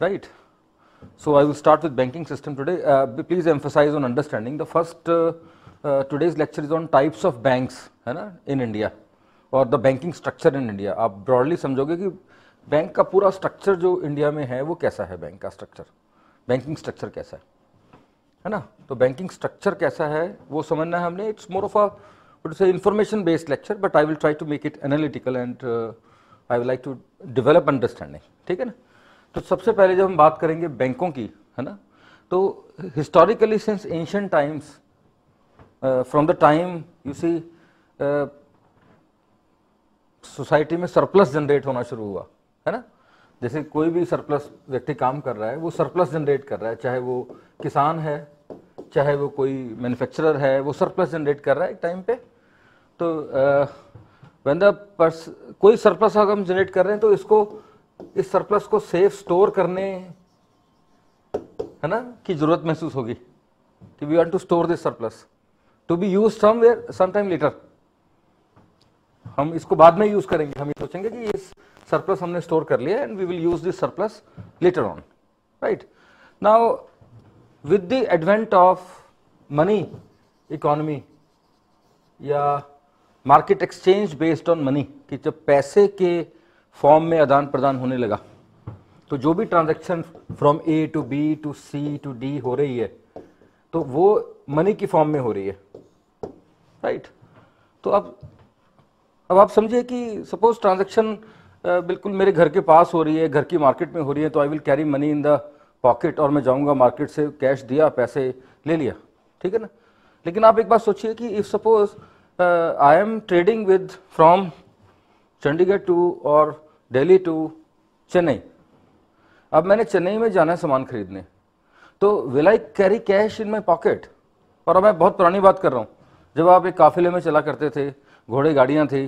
right. So I will start with banking system today. Uh, please emphasize on understanding. The first uh, uh, today's lecture is on types of banks hai na in India or the banking structure in India. aap broadly समझोगे कि bank का पूरा structure जो India में है वो कैसा है बैंक का स्ट्रक्चर बैंकिंग स्ट्रक्चर कैसा hai है ना तो बैंकिंग स्ट्रक्चर कैसा है वो समझना है हमने it's more of a would say information based lecture but I will try to make it analytical and uh, I would like to develop understanding theek hai na तो सबसे पहले जब हम बात करेंगे बैंकों की है ना तो historically since ancient times from the time you see society में सरप्लस जनरेट होना शुरू हुआ है ना जैसे कोई भी सरप्लस व्यक्ति काम कर रहा है वो सरप्लस जनरेट कर रहा है चाहे वो किसान है चाहे वो कोई मैन्युफैक्चरर है वो सरप्लस जनरेट कर रहा है एक टाइम पे तो वेन द पर्स कोई सरप्लस अगर हम जनरेट कर रहे हैं तो इसको इस सरप्लस को सेफ स्टोर करने है ना की जरूरत महसूस होगी कि we want to store this surplus to be use somewhere time later हम इसको बाद में यूज करेंगे हम ये सोचेंगे कि इस सरप्लस हमने स्टोर कर लिया and we will use this surplus later on right now with the advent of money economy या market exchange based on money कि जब पैसे के फॉर्म में आदान प्रदान होने लगा तो जो भी transaction from A to B to C to D हो रही है तो वो मनी की फॉर्म में हो रही है राइट right? तो अब अब आप समझिए कि सपोज ट्रांजैक्शन बिल्कुल मेरे घर के पास हो रही है घर की मार्केट में हो रही है तो I will carry money in the pocket और मैं जाऊंगा मार्केट से कैश दिया पैसे ले लिया ठीक है ना लेकिन आप एक बात सोचिए कि if suppose I am trading with from Chandigarh to और दिल्ली टू चेन्नई अब मैंने चेन्नई में जाना है सामान खरीदने तो will I carry cash in my pocket और अब मैं बहुत पुरानी बात कर रहा हूँ जब आप एक काफिले में चला करते थे घोड़े गाड़ियाँ थी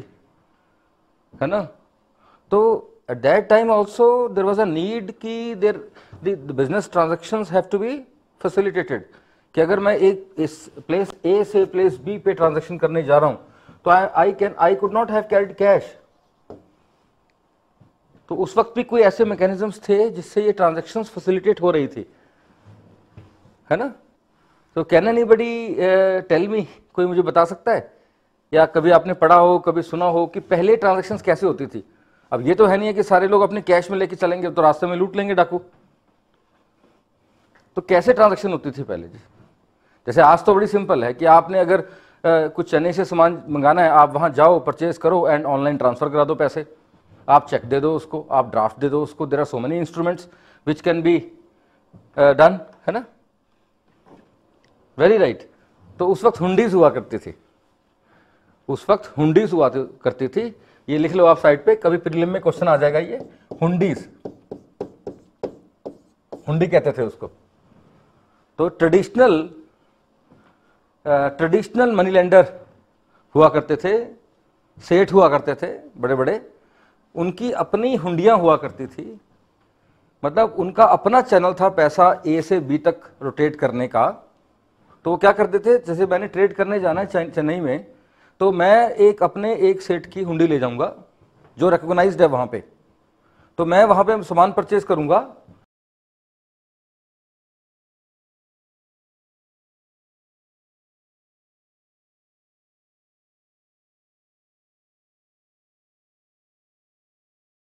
है ना तो at that time also there was a need कि there business transaction have to be facilitated कि अगर मैं एक इस प्लेस ए से प्लेस बी पे ट्रांजेक्शन करने जा रहा हूँ तो I I can I could not have carried cash तो उस वक्त भी कोई ऐसे मैकेनिज्म थे जिससे ये ट्रांजेक्शन फैसिलिटेट हो रही थी है ना तो can anybody tell me कोई मुझे बता सकता है या कभी आपने पढ़ा हो कभी सुना हो कि पहले ट्रांजेक्शन कैसे होती थी अब ये तो है नहीं है कि सारे लोग अपने कैश में लेके चलेंगे तो रास्ते में लूट लेंगे डाकू तो कैसे ट्रांजेक्शन होती थी पहले जी जैसे आज तो बड़ी सिंपल है कि आपने अगर आ, uh, कुछ चने से सामान मंगाना है आप वहाँ जाओ परचेज करो एंड ऑनलाइन ट्रांसफ़र करा दो पैसे आप चेक दे दो उसको आप ड्राफ्ट दे दो उसको there are so many instruments which can be done है ना वेरी राइट right. तो उस वक्त हुंडीज हुआ करती थी उस वक्त हुंडीज हुआ तो करती थी ये लिख लो आप साइड पे कभी प्रीलिम में क्वेश्चन आ जाएगा ये हुंडीज हुंडी कहते थे उसको तो ट्रेडिशनल ट्रेडिशनल मनी लेंडर हुआ करते थे सेठ हुआ करते थे बड़े बड़े उनकी अपनी हुंडियाँ हुआ करती थी मतलब उनका अपना चैनल था पैसा ए से बी तक रोटेट करने का तो वो क्या करते थे जैसे मैंने ट्रेड करने जाना है चेन्नई में तो मैं एक अपने एक सेट की हुंडी ले जाऊंगा जो रिकोगनाइज है वहाँ पे तो मैं वहाँ पे सामान परचेज करूँगा